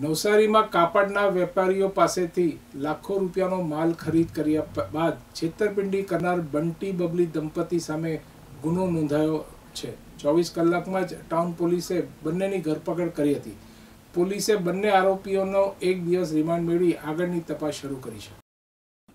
નવસારીમાં કાપડના વેપારીઓ પાસેથી લાખો રૂપિયાનો માલ ખરીદ કર્યા બાદ છેતરપિંડી કરનાર બંટી બબલી દંપતી સામે ગુનો નોંધાયો છે ચોવીસ કલાકમાં જ ટાઉન પોલીસે બંનેની ધરપકડ કરી હતી પોલીસે બંને આરોપીઓનો એક દિવસ રિમાન્ડ મેળવી આગળની તપાસ શરૂ કરી છે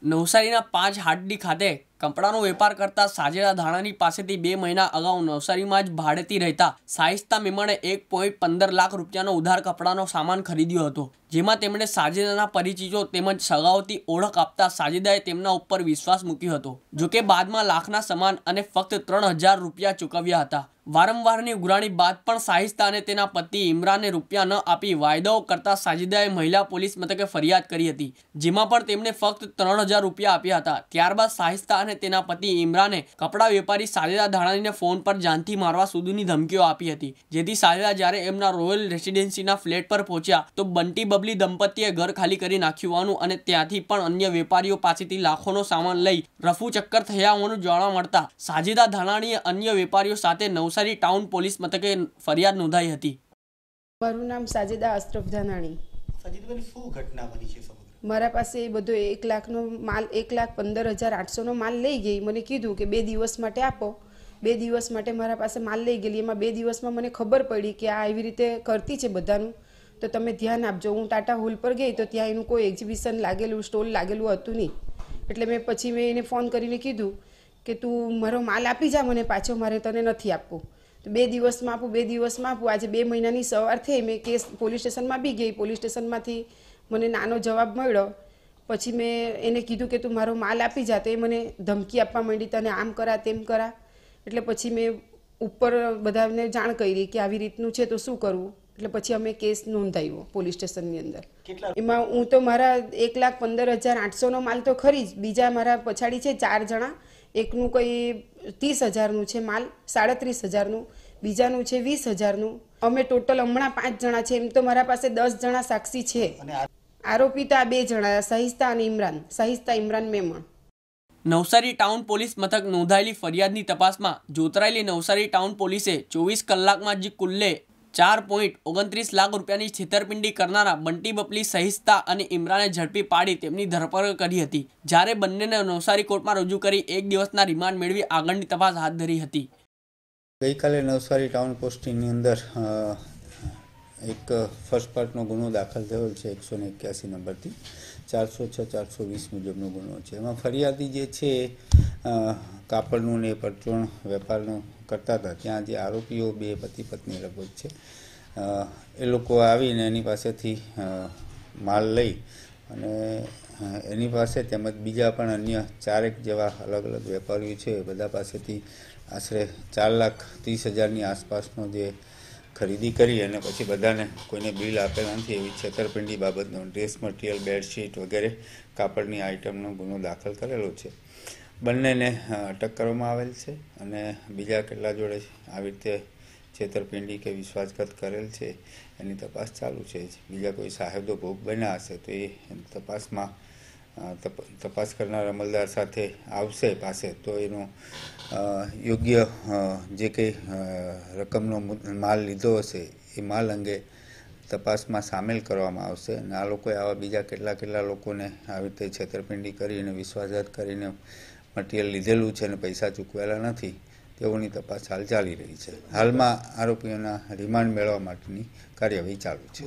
નવસારીના પાંચ હાટડી ખાતે કપડાનો વેપાર કરતા સાજેરા ધાણાની પાસેથી બે મહિના અગાઉ નવસારીમાં જ ભાડેથી રહેતા સાહિસ્તા મેમણે એક પોઈન્ટ પંદર લાખ રૂપિયાનો ઉધાર કપડાનો સામાન ખરીદ્યો હતો જેમાં તેમણે સાજેદાના પરિચિતો તેમજ સગાઓથી ઓળખ આપતા સાજેદાએ તેમના ઉપર વિશ્વાસ મૂક્યો હતો જોકે બાદમાં લાખના સમાન અને ફક્ત ત્રણ હજાર રૂપિયા ચૂકવ્યા હતા વારંવારની ગુરાણી બાદ પણ સાહિસ્તા અને તેના પતિ ઇમરાને રૂપિયા ન આપી વાયદાઓ કરતા સાજિદાએ મહિલા પોલીસ મથકે ફરિયાદ કરી હતી જેમાં પણ તેમણે ફક્ત ત્રણ હજાર રૂપિયા આપ્યા હતા ત્યારબાદ સાહિસ્તા અને તેના પતિ ઇમરાને કપડાં વેપારી સાજિદા ધાણાનીને ફોન પર જાનથી મારવા સુધીની ધમકીઓ આપી હતી જેથી સાજિદા જ્યારે એમના રોયલ રેસિડેન્સીના ફ્લેટ પર પહોંચ્યા તો બંટી બબલી દંપતીએ ઘર ખાલી કરી નાખ્યું હોવાનું અને ત્યાંથી પણ અન્ય વેપારીઓ પાસેથી લાખોનો સામાન લઈ રફુ ચક્કર થયા હોવાનું જાણવા મળતા સાજિદા ધાણાણીએ અન્ય વેપારીઓ સાથે નવસારી નવસારી ટાઉન પોલીસ મથકે ફરિયાદ નોંધાઈ હતી મારું નામ સાજેદા અશરફ ધાનાણી શું ઘટના મારા પાસે એ બધો એક લાખનો માલ એક લાખ પંદર હજાર આઠસોનો માલ લઈ ગઈ મને કીધું કે બે દિવસ માટે આપો બે દિવસ માટે મારા પાસે માલ લઈ ગયેલી એમાં બે દિવસમાં મને ખબર પડી કે આ એવી રીતે કરતી છે બધાનું તો તમે ધ્યાન આપજો હું ટાટા હોલ પર ગઈ તો ત્યાં એનું કોઈ એક્ઝિબિશન લાગેલું સ્ટોલ લાગેલું હતું નહીં એટલે મેં પછી મેં એને ફોન કરીને કીધું કે તું મારો માલ આપી જા મને પાછો મારે તને નથી આપવું તો બે દિવસમાં આપું બે દિવસમાં આપું આજે બે મહિનાની સવાર થઈ મેં કેસ પોલીસ સ્ટેશનમાં બી ગઈ પોલીસ સ્ટેશનમાંથી મને નાનો જવાબ મળ્યો પછી મેં એને કીધું કે તું મારો માલ આપી જા તો એ મને ધમકી આપવા માંડી તને આમ કરા તેમ કરા એટલે પછી મેં ઉપર બધાને જાણ કરી કે આવી રીતનું છે તો શું કરવું એટલે પછી અમે કેસ નોંધાવ્યો પોલીસ સ્ટેશનની અંદર એમાં હું તો મારા એક લાખ પંદર હજાર આઠસોનો માલ તો ખરી જ બીજા મારા પછાડી છે ચાર જણા એકનું કંઈ ત્રીસ હજારનું છે માલ સાડત્રીસ હજારનું બીજાનું છે વીસ હજારનું અમે ટોટલ હમણાં પાંચ જણા છે એમ તો મારા પાસે દસ જણા સાક્ષી છે આરોપી તો આ બે જણા સહિસ્તા અને ઇમરાન સહિસ્તા ઇમરાન મેમણ નવસારી ટાઉન પોલીસ મથક નોંધાયેલી ફરિયાદની તપાસમાં જોતરાયેલી નવસારી ટાઉન પોલીસે ચોવીસ કલાકમાં જ કુલ્લે ચાર પોઈન્ટ ઓગણત્રીસ લાખ રૂપિયાની છેતરપિંડી કરનારા બંટી બપલી સહિસ્તા અને ઇમરાને ઝડપી પાડી તેમની ધરપકડ કરી હતી જ્યારે બંનેને નવસારી કોર્ટમાં રજૂ કરી એક દિવસના રિમાન્ડ મેળવી આગળની તપાસ હાથ ધરી હતી ગઈકાલે નવસારી ટાઉન પોસ્ટિંગની અંદર એક ફર્સ્ટ પાર્ટનો ગુનો દાખલ થયો છે એકસો ને એક્યાસી નંબરથી ચારસો છ ચારસો વીસ મુજબનો ગુનો છે એમાં ફરિયાદી જે છે કાપડનું ને પરચૂણ વેપારનું કરતા હતા ત્યાં જે આરોપીઓ બે પતિ પત્ની લગભગ છે એ લોકો આવીને એની પાસેથી માલ લઈ અને એની પાસે તેમજ બીજા પણ અન્ય ચારેક જેવા અલગ અલગ વેપારીઓ છે બધા પાસેથી આશરે ચાર લાખ ત્રીસ હજારની આસપાસનો જે ખરીદી કરી અને પછી બધાને કોઈને બિલ આપેલા નથી એવી છેતરપિંડી બાબતનો ડ્રેસ મટીરિયલ બેડશીટ વગેરે કાપડની આઇટમનો ગુનો દાખલ કરેલો છે બંનેને ટક્કરોમાં આવેલ છે અને બીજા કેટલા જોડે આવી રીતે છેતરપિંડી કે વિશ્વાસઘાત કરેલ છે એની તપાસ ચાલુ છે બીજા કોઈ સાહેબો ભોગ બન્યા હશે તો એ તપાસમાં તપાસ કરનાર અમલદાર સાથે આવશે પાસે તો એનો યોગ્ય જે કંઈ રકમનો માલ લીધો હશે એ માલ અંગે તપાસમાં સામેલ કરવામાં આવશે અને આ લોકોએ આવા બીજા કેટલા કેટલા લોકોને આવી રીતે છેતરપિંડી કરીને વિશ્વાસઘાત કરીને મટીરિયલ લીધેલું છે અને પૈસા ચૂકવેલા નથી તેઓની તપાસ હાલ ચાલી રહી છે હાલમાં આરોપીઓના રિમાન્ડ મેળવવા માટેની કાર્યવાહી ચાલુ છે